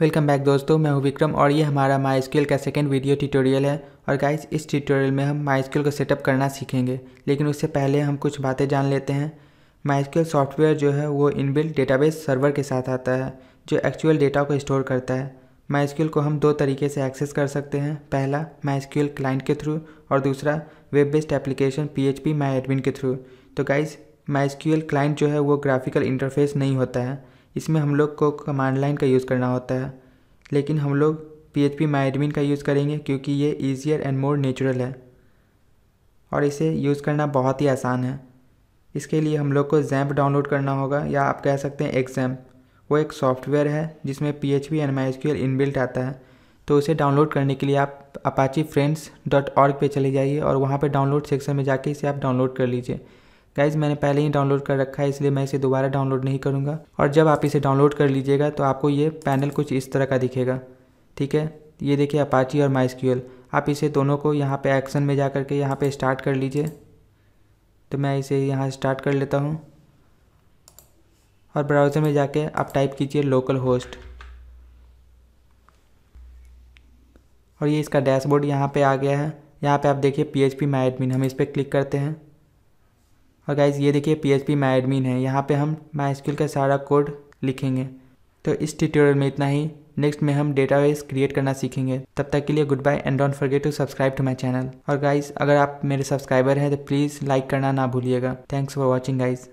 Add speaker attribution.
Speaker 1: welcome back दोस्तों मैं हूं विक्रम और ये हमारा माई का सेकेंड वीडियो ट्यूटोरियल है और गाइस इस ट्यूटोरियल में हम माई को सेटअप करना सीखेंगे लेकिन उससे पहले हम कुछ बातें जान लेते हैं माई सॉफ्टवेयर जो है वो इनबिल्ट डेटाबेस सर्वर के साथ आता है जो एक्चुअल डेटा को स्टोर करता है माई को हम दो तरीके से एक्सेस कर सकते हैं पहला माई क्लाइंट के थ्रू और दूसरा web based application P H P my admin के थ्रू तो गाइस माई क्लाइंट जो है वो ग्राफिकल इंटरफेस नहीं होता है इसमें हम लोग को कमांड लाइन का यूज़ करना होता है लेकिन हम लोग पी एच पी माइडमिन का यूज़ करेंगे क्योंकि ये ईजियर एंड मोर नेचुरल है और इसे यूज़ करना बहुत ही आसान है इसके लिए हम लोग को जैम्प डाउनलोड करना होगा या आप कह सकते हैं एग्जैम्प वो एक सॉफ्टवेयर है जिसमें P H P and my inbuilt आता है तो उसे डाउनलोड करने के लिए आप अपाची फ्रेंड्स डॉट ऑर्ग पर चले जाइए और वहाँ पर डाउनलोड सेक्शन में जाके इसे आप डाउनलोड कर लीजिए गाइज मैंने पहले ही डाउनलोड कर रखा है इसलिए मैं इसे दोबारा डाउनलोड नहीं करूँगा और जब आप इसे डाउनलोड कर लीजिएगा तो आपको ये पैनल कुछ इस तरह का दिखेगा ठीक है ये देखिए अपाची और माइस्क्यूएल आप इसे दोनों को यहाँ पे एक्शन में जा कर के यहाँ पे स्टार्ट कर लीजिए तो मैं इसे यहाँ स्टार्ट कर लेता हूँ और ब्राउज़र में जाके आप टाइप कीजिए लोकल होस्ट और ये इसका डैशबोर्ड यहाँ पे आ गया है यहाँ पे आप देखिए P H P my admin हम इस पर क्लिक करते हैं और गाइज़ ये देखिए P H P my admin है यहाँ पे हम माई का सारा कोड लिखेंगे तो इस ट्यूटोरियल में इतना ही नेक्स्ट में हम डेटाबेस क्रिएट करना सीखेंगे तब तक के लिए good bye and don't forget to subscribe to my channel और गाइस अगर आप मेरे सब्सक्राइबर हैं तो प्लीज़ लाइक करना ना भूलिएगा थैंक्स फॉर वॉचिंग गाइज़